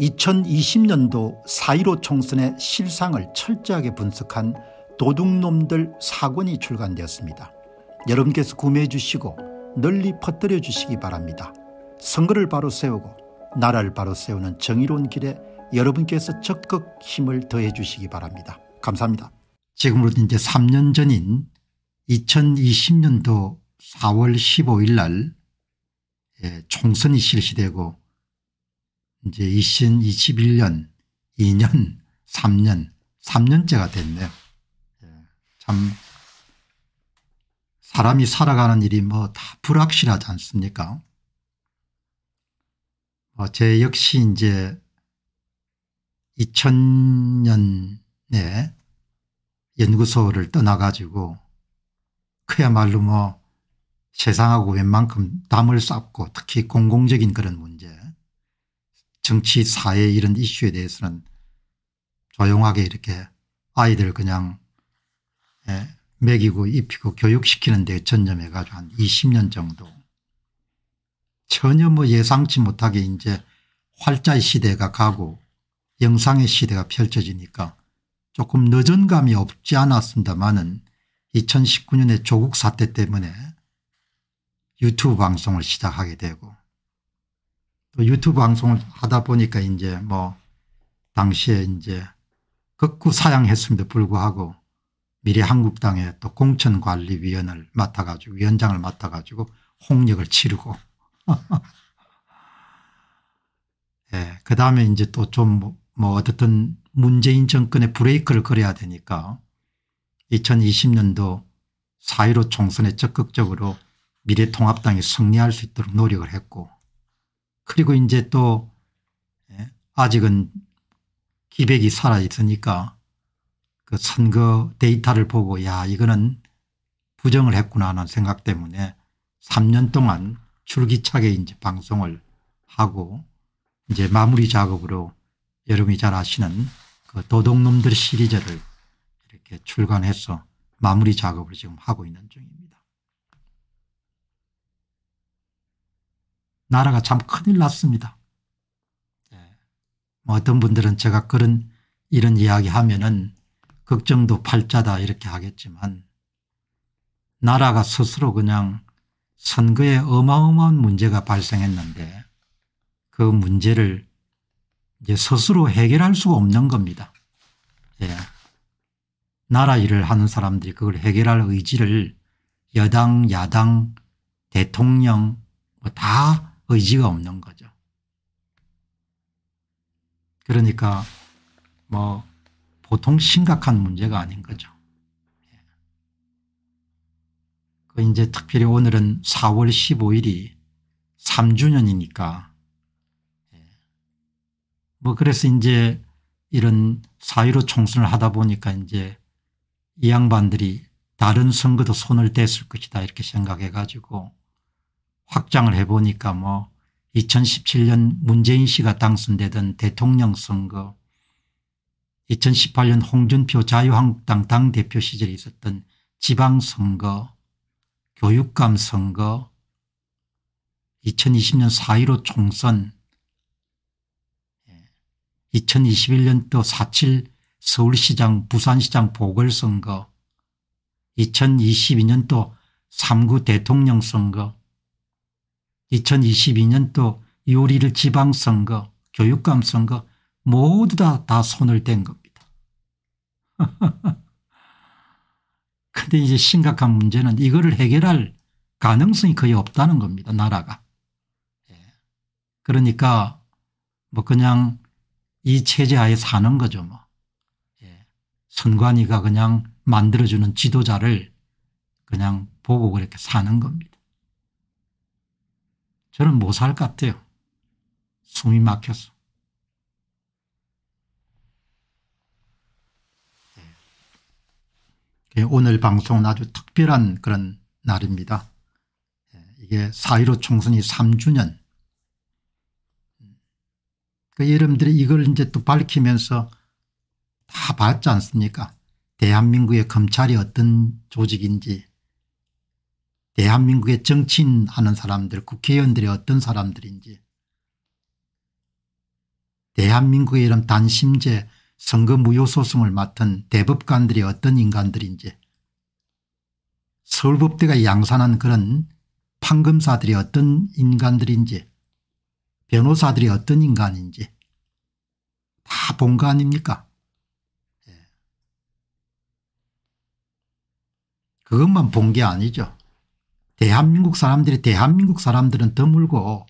2020년도 4.15 총선의 실상을 철저하게 분석한 도둑놈들 사권이 출간되었습니다. 여러분께서 구매해 주시고 널리 퍼뜨려 주시기 바랍니다. 선거를 바로 세우고 나라를 바로 세우는 정의로운 길에 여러분께서 적극 힘을 더해 주시기 바랍니다. 감사합니다. 지금으로부 이제 3년 전인 2020년도 4월 15일 날 총선이 실시되고 이제 이신 21년 2년 3년 3년째가 됐네요. 예, 참 사람이 살아가는 일이 뭐 다 불확실하지 않습니까 어, 제 역시 이제 2000년에 연구소를 떠나가지고 그야말로 뭐 세상하고 웬만큼 담을 쌓고 특히 공공적인 그런 문제 정치 사회 이런 이슈에 대해서는 조용하게 이렇게 아이들 그냥 예, 먹이고 입히고 교육시키는 데 전념해 가지고 한 20년 정도 전혀 뭐 예상치 못하게 이제 활자의 시대가 가고 영상의 시대가 펼쳐지니까 조금 늦은 감이 없지 않았습니다마는 2019년에 조국 사태 때문에 유튜브 방송을 시작하게 되고 그 유튜브 방송을 하다 보니까 이제 뭐 당시에 이제 극구 사양했음에도 불구하고 미래 한국당의 또 공천관리위원을 맡아가지고 위원장을 맡아가지고 홍역을 치르고 예, 그 다음에 이제 또 좀뭐 뭐, 어쨌든 문재인 정권의 브레이크를 그려야 되니까 2020년도 4.15 총선에 적극적으로 미래통합당이 승리할 수 있도록 노력을 했고 그리고 이제 또 예, 아직은 기백이 살아 있으니까 그 선거 데이터를 보고 야 이거는 부정을 했구나 하는 생각 때문에 3년 동안 줄기차게 이제 방송을 하고 이제 마무리 작업으로 여러분이 잘 아시는 그 도둑놈들 시리즈를 이렇게 출간해서 마무리 작업을 지금 하고 있는 중입니다. 나라가 참 큰일 났습니다. 네. 뭐 어떤 분들은 제가 그런 이런 이야기 하면은 걱정도 팔자다 이렇게 하겠지만 나라가 스스로 그냥 선거에 어마어마한 문제가 발생했는데 그 문제를 이제 스스로 해결할 수가 없는 겁니다. 예. 나라 일을 하는 사람들이 그걸 해결할 의지를 여당, 야당, 대통령 뭐 다 의지가 없는 거죠. 그러니까 뭐 보통 심각한 문제가 아닌 거죠. 예. 그 이제 특별히 오늘은 4월 15일이 3주년이니까 예. 뭐 그래서 이제 이런 사유로 총선을 하다 보니까 이제 이 양반들이 다른 선거도 손을 댔을 것이다 이렇게 생각해 가지고 확장을 해보니까 뭐 2017년 문재인 씨가 당선되던 대통령 선거 2018년 홍준표 자유한국당 당대표 시절에 있었던 지방선거 교육감 선거 2020년 4.15 총선 2021년 예, 또4.7 서울시장 부산시장 보궐선거 2022년 또 3구 대통령 선거 2022년도 요리를 지방선거, 교육감 선거 모두 다, 다 손을 댄 겁니다. 근데 이제 심각한 문제는 이거를 해결할 가능성이 거의 없다는 겁니다. 나라가. 예. 그러니까 뭐 그냥 이 체제 하에 사는 거죠. 뭐. 예. 선관위가 그냥 만들어주는 지도자를 그냥 보고 그렇게 사는 겁니다. 저는 못 살 것 같아요. 숨이 막혀서. 예, 오늘 방송은 아주 특별한 그런 날입니다. 예, 이게 4.15 총선이 3주년. 그 여러분들이 이걸 이제 또 밝히면서 다 봤지 않습니까? 대한민국의 검찰이 어떤 조직인지 대한민국의 정치인 하는 사람들 국회의원들이 어떤 사람들인지 대한민국의 이런 단심제 선거 무효소송을 맡은 대법관들이 어떤 인간들인지 서울법대가 양산한 그런 판검사들이 어떤 인간들인지 변호사들이 어떤 인간인지 다 본 거 아닙니까 예. 그것만 본 게 아니죠 대한민국 사람들이 대한민국 사람들은 드물고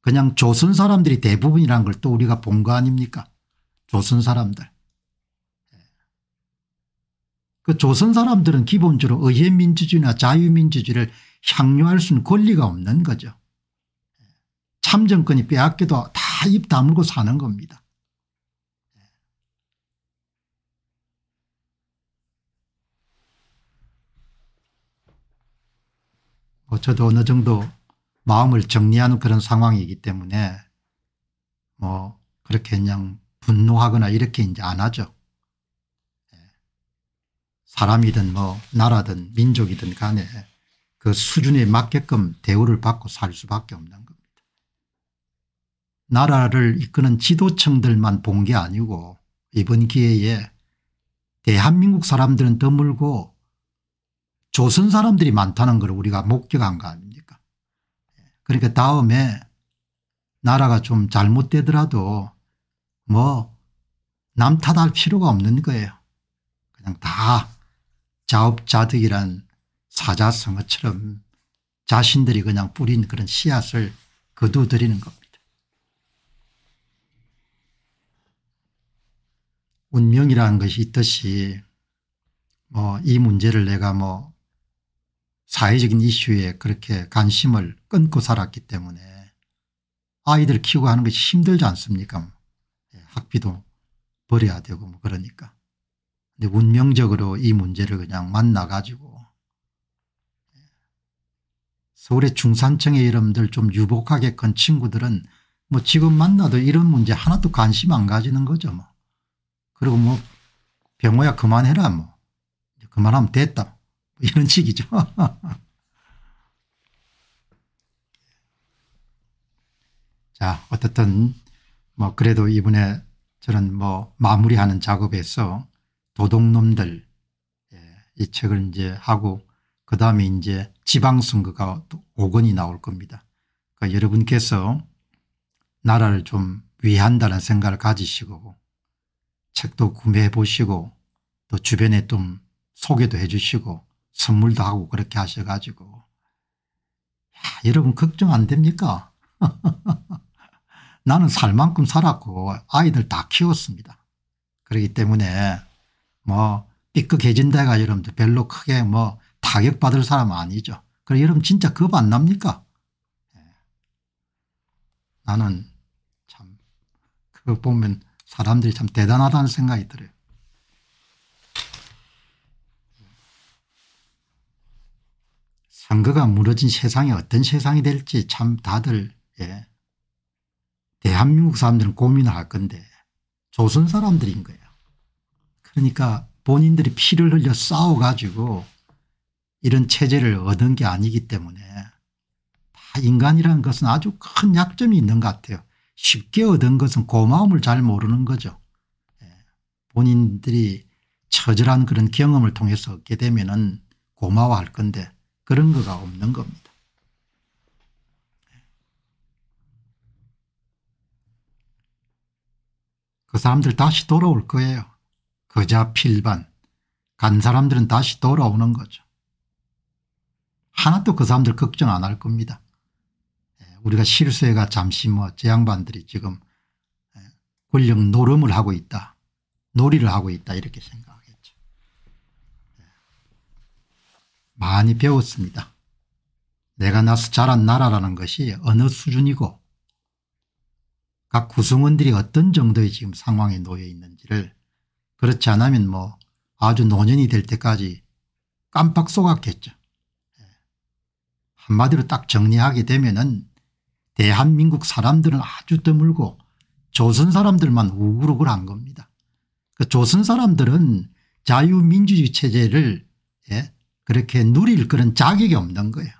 그냥 조선 사람들이 대부분이란걸 또 우리가 본 거 아닙니까 조선 사람들. 그 조선 사람들은 기본적으로 의회민주주의나 자유민주주의를 향유할 수는 있 권리가 없는 거죠. 참정권이 빼앗겨도 다 입 다물고 사는 겁니다. 저도 어느 정도 마음을 정리하는 그런 상황이기 때문에 뭐 그렇게 그냥 분노하거나 이렇게 이제 안 하죠. 예. 사람이든 뭐 나라든 민족이든 간에 그 수준에 맞게끔 대우를 받고 살 수밖에 없는 겁니다. 나라를 이끄는 지도층들만 본 게 아니고 이번 기회에 대한민국 사람들은 더물고 조선 사람들이 많다는 걸 우리가 목격한 거 아닙니까 그러니까 다음에 나라가 좀 잘못되더라도 뭐남 탓할 필요가 없는 거예요. 그냥 다 자업자득이란 사자성어처럼 자신들이 그냥 뿌린 그런 씨앗을 거두어들는 겁니다. 운명이라는 것이 있듯이 뭐 이 문제를 내가 뭐 사회적인 이슈에 그렇게 관심을 끊고 살았기 때문에 아이들 키우고 하는 것이 힘들지 않습니까 예, 학비도 버려야 되고 뭐 그러니까 근데 운명적으로 이 문제를 그냥 만나 가지고 예. 서울의 중산층의 이름들 좀 유복하게 큰 친구들은 뭐 지금 만나도 이런 문제 하나도 관심 안 가지는 거죠 뭐 그리고 뭐 병호야 그만해라 뭐 그만하면 됐다 이런 식이죠. 자, 어떻든 뭐 그래도 이번에 저는 뭐 마무리하는 작업에서 도둑놈들 예, 이 책을 이제 하고 그 다음에 이제 지방선거가 오건이 나올 겁니다. 그러니까 여러분께서 나라를 좀 위한다는 생각을 가지시고 책도 구매해 보시고 또 주변에 좀 소개도 해 주시고 선물도 하고 그렇게 하셔가지고 야, 여러분 걱정 안 됩니까? 나는 살 만큼 살았고 아이들 다 키웠습니다. 그렇기 때문에 뭐 삐끗해진 데가 여러분들 별로 크게 뭐 타격받을 사람 아니죠. 그래 여러분 진짜 겁 안 납니까? 예. 나는 참 그거 보면 사람들이 참 대단하다는 생각이 들어요. 선거가 무너진 세상이 어떤 세상이 될지 참 다들 예. 대한민국 사람들은 고민을 할 건데 조선 사람들인 거예요. 그러니까 본인들이 피를 흘려 싸워가지고 이런 체제를 얻은 게 아니기 때문에 다 인간이라는 것은 아주 큰 약점이 있는 것 같아요. 쉽게 얻은 것은 고마움을 잘 모르는 거죠. 예. 본인들이 처절한 그런 경험을 통해서 얻게 되면 은 고마워할 건데 그런 거가 없는 겁니다. 그 사람들 다시 돌아올 거예요. 그자 필반. 간 사람들은 다시 돌아오는 거죠. 하나도 그 사람들 걱정 안 할 겁니다. 예, 우리가 실수해가 잠시 뭐제 양반들이 지금 예, 권력 노름을 하고 있다. 놀이를 하고 있다 이렇게 생각 합니다 많이 배웠습니다. 내가 나서 자란 나라라는 것이 어느 수준이고 각 구성원들이 어떤 정도의 지금 상황에 놓여 있는지를 그렇지 않으면 뭐 아주 노년이 될 때까지 깜빡 속았겠죠. 예. 한마디로 딱 정리하게 되면은 대한민국 사람들은 아주 드물고 조선 사람들만 우글우글 한 겁니다. 그 조선 사람들은 자유민주주의 체제를 예? 그렇게 누릴 그런 자격이 없는 거예요.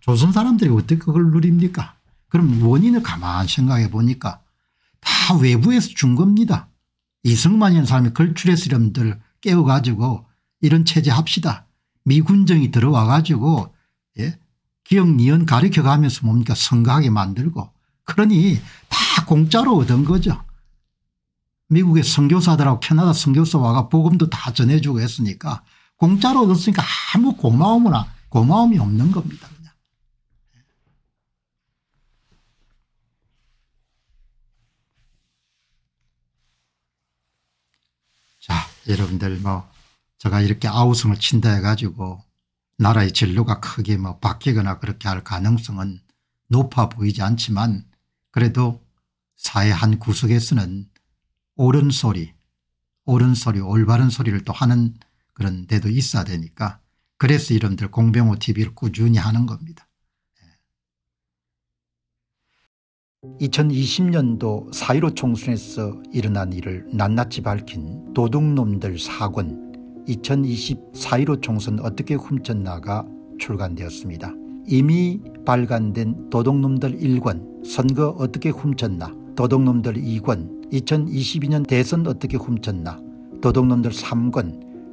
조선 사람들이 어떻게 그걸 누립니까? 그럼 원인을 가만 생각해 보니까 다 외부에서 준 겁니다. 이승만이라는 사람이 걸출했으렴들 깨워가지고 이런 체제 합시다. 미군정이 들어와가지고 예? 기억 니은 가르켜가면서 뭡니까 성가하게 만들고 그러니 다 공짜로 얻은 거죠. 미국의 선교사들하고 캐나다 선교사 와가 복음도 다 전해주고 했으니까 공짜로 얻었으니까 아무 고마움이나 고마움이 없는 겁니다. 자, 여러분들 뭐 제가 이렇게 아우성을 친다 해가지고 나라의 진로가 크게 뭐 바뀌거나 그렇게 할 가능성은 높아 보이지 않지만 그래도 사회 한 구석에서는 옳은 소리, 옳은 소리, 올바른 소리를 또 하는 그런 데도 있어야 되니까 그래서 이런들 공병호 tv를 꾸준히 하는 겁니다. 2020년도 예. 4.15 총선에서 일어난 일을 낱낱이 밝힌 도둑놈들 사권 2020 4.15 총선 어떻게 훔쳤나가 출간되었습니다. 이미 발간된 도둑놈들 1권 선거 어떻게 훔쳤나 도둑놈들 2권 2022년 대선 어떻게 훔쳤나 도둑놈들 3권